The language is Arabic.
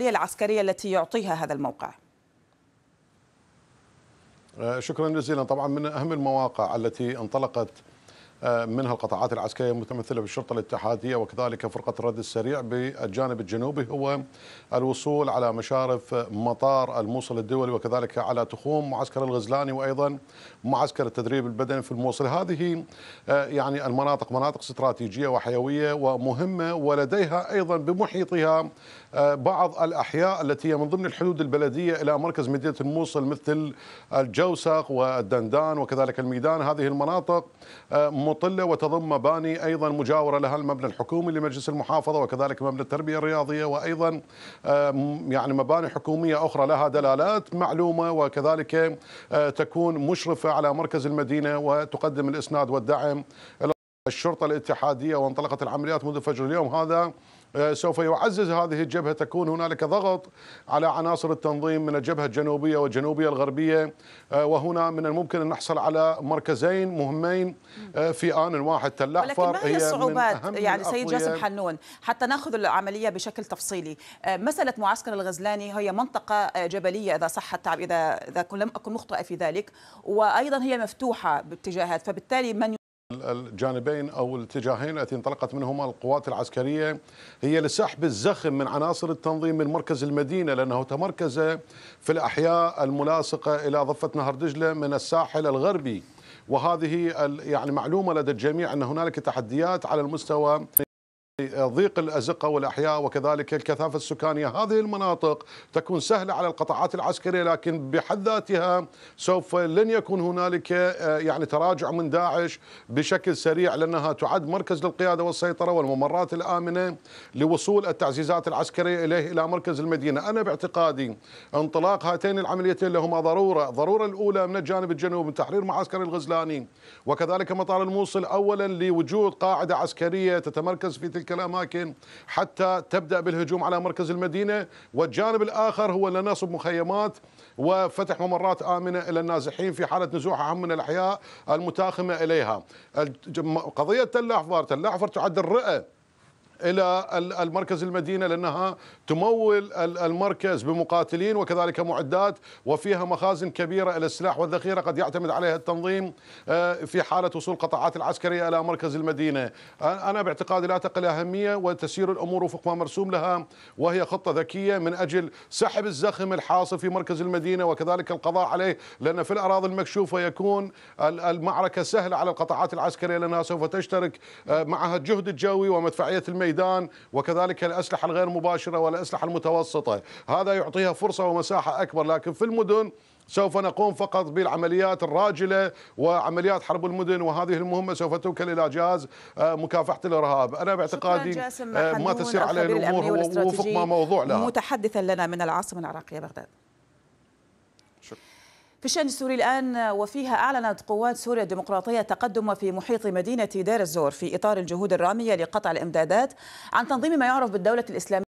العقلية العسكرية التي يعطيها هذا الموقع آه، شكرا جزيلا طبعا من أهم المواقع التي انطلقت منها القطاعات العسكرية المتمثلة بالشرطة الاتحادية وكذلك فرقة الرد السريع بالجانب الجنوبي هو الوصول على مشارف مطار الموصل الدولي وكذلك على تخوم معسكر الغزلاني وأيضا معسكر التدريب البدني في الموصل هذه آه، يعني المناطق مناطق استراتيجية وحيوية ومهمة ولديها أيضا بمحيطها آه، بعض الأحياء التي هي من ضمن الحدود البلدية إلى مركز مدينة الموصل مثل الجوسق والدندان وكذلك الميدان هذه المناطق آه، مطلة وتضم مباني أيضا مجاورة لها المبنى الحكومي لمجلس المحافظة وكذلك مبنى التربية الرياضية وأيضا يعني مباني حكومية أخرى لها دلالات معلومة وكذلك آه، تكون مشرفة على مركز المدينة وتقدم الإسناد والدعم الشرطة الاتحادية وانطلقت العمليات منذ فجر اليوم هذا آه، سوف يعزز هذه الجبهة تكون هنالك ضغط على عناصر التنظيم من الجبهة الجنوبية والجنوبية الغربية آه، وهنا من الممكن أن نحصل على مركزين مهمين آه، في آن واحد تل ولكن ما هي الصعوبات يعني سيد جاسم حنون حتى ناخذ العملية بشكل تفصيلي مسألة معسكر الغزلاني هي منطقة جبلية إذا صح التعب إذا إذا لم أكن مخطئة في ذلك وأيضا هي مفتوحة باتجاهات فبالتالي من الجانبين او الاتجاهين التي انطلقت منهما القوات العسكريه هي لسحب الزخم من عناصر التنظيم من مركز المدينه لانه تمركز في الاحياء الملاصقه الى ضفه نهر دجله من الساحل الغربي وهذه يعني معلومه لدى الجميع ان هنالك تحديات على المستوى ضيق الأزقة والأحياء وكذلك الكثافة السكانية هذه المناطق تكون سهلة على القطاعات العسكرية لكن بحد ذاتها سوف لن يكون هنالك آه، يعني تراجع من داعش بشكل سريع لأنها تعد مركز للقيادة والسيطرة والممرات الآمنة لوصول التعزيزات العسكرية إليه إلى مركز المدينة أنا باعتقادي انطلاق هاتين العمليتين لهما ضرورة ضرورة الأولى من الجانب الجنوبي من تحرير معسكر الغزلاني وكذلك مطار الموصل أولا لوجود قاعدة عسكرية تتمركز في تلك تلك الأماكن حتى تبدأ بالهجوم على مركز المدينة والجانب الآخر هو لنصب مخيمات وفتح ممرات آمنة إلى النازحين في حالة نزوحهم من الأحياء المتاخمة إليها قضية تل أحفار تل تعد الرئة إلى المركز المدينة لأنها تمول المركز بمقاتلين وكذلك معدات وفيها مخازن كبيرة إلى السلاح والذخيرة قد يعتمد عليها التنظيم آه، في حالة وصول قطاعات العسكرية إلى مركز المدينة أنا باعتقادي لا تقل أهمية وتسير الأمور وفق ما مرسوم لها وهي خطة ذكية من أجل سحب الزخم الحاصل في مركز المدينة وكذلك القضاء عليه لأن في الأراضي المكشوفة يكون المعركة سهلة على القطاعات العسكرية لأنها سوف تشترك آه، معها الجهد الجوي ومدفعية الميت الميدان وكذلك الأسلحة الغير مباشرة والأسلحة المتوسطة هذا يعطيها فرصة ومساحة أكبر لكن في المدن سوف نقوم فقط بالعمليات الراجله وعمليات حرب المدن وهذه المهمه سوف توكل الى جهاز آه، مكافحه الارهاب، انا باعتقادي آه، ما تسير عليه الامور وفق ما موضوع لها. متحدثا لنا من العاصمه العراقيه بغداد. شكرا. في الشأن السوري الآن وفيها أعلنت قوات سوريا الديمقراطية تقدم في محيط مدينة دير الزور في إطار الجهود الرامية لقطع الإمدادات عن تنظيم ما يعرف بالدولة الإسلامية